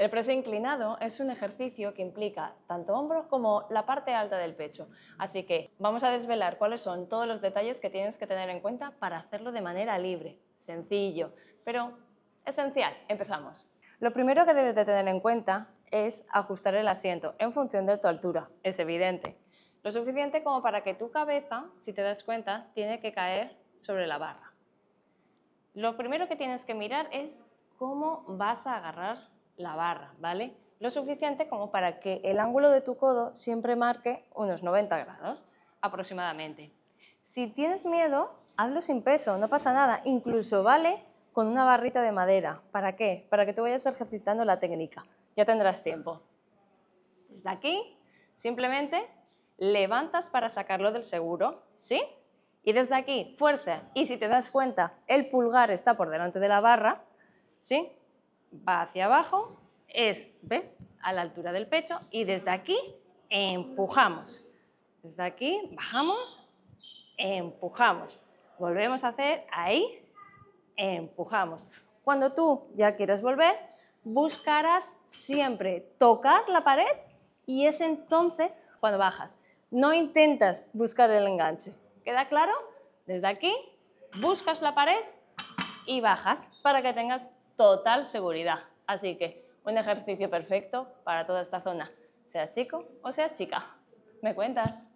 El preso inclinado es un ejercicio que implica tanto hombros como la parte alta del pecho, así que vamos a desvelar cuáles son todos los detalles que tienes que tener en cuenta para hacerlo de manera libre, sencillo, pero esencial. Empezamos. Lo primero que debes de tener en cuenta es ajustar el asiento en función de tu altura, es evidente. Lo suficiente como para que tu cabeza, si te das cuenta, tiene que caer sobre la barra. Lo primero que tienes que mirar es cómo vas a agarrar la barra, ¿vale? Lo suficiente como para que el ángulo de tu codo siempre marque unos 90 grados aproximadamente. Si tienes miedo, hazlo sin peso, no pasa nada. Incluso vale con una barrita de madera. ¿Para qué? Para que te vayas ejercitando la técnica. Ya tendrás tiempo. Desde aquí, simplemente levantas para sacarlo del seguro, ¿sí? Y desde aquí, fuerza. Y si te das cuenta, el pulgar está por delante de la barra, ¿sí? va hacia abajo, es, ¿ves?, a la altura del pecho y desde aquí empujamos. Desde aquí bajamos, empujamos. Volvemos a hacer ahí, empujamos. Cuando tú ya quieres volver, buscarás siempre tocar la pared y es entonces cuando bajas. No intentas buscar el enganche. ¿Queda claro? Desde aquí buscas la pared y bajas para que tengas total seguridad. Así que un ejercicio perfecto para toda esta zona, sea chico o sea chica. ¿Me cuentas?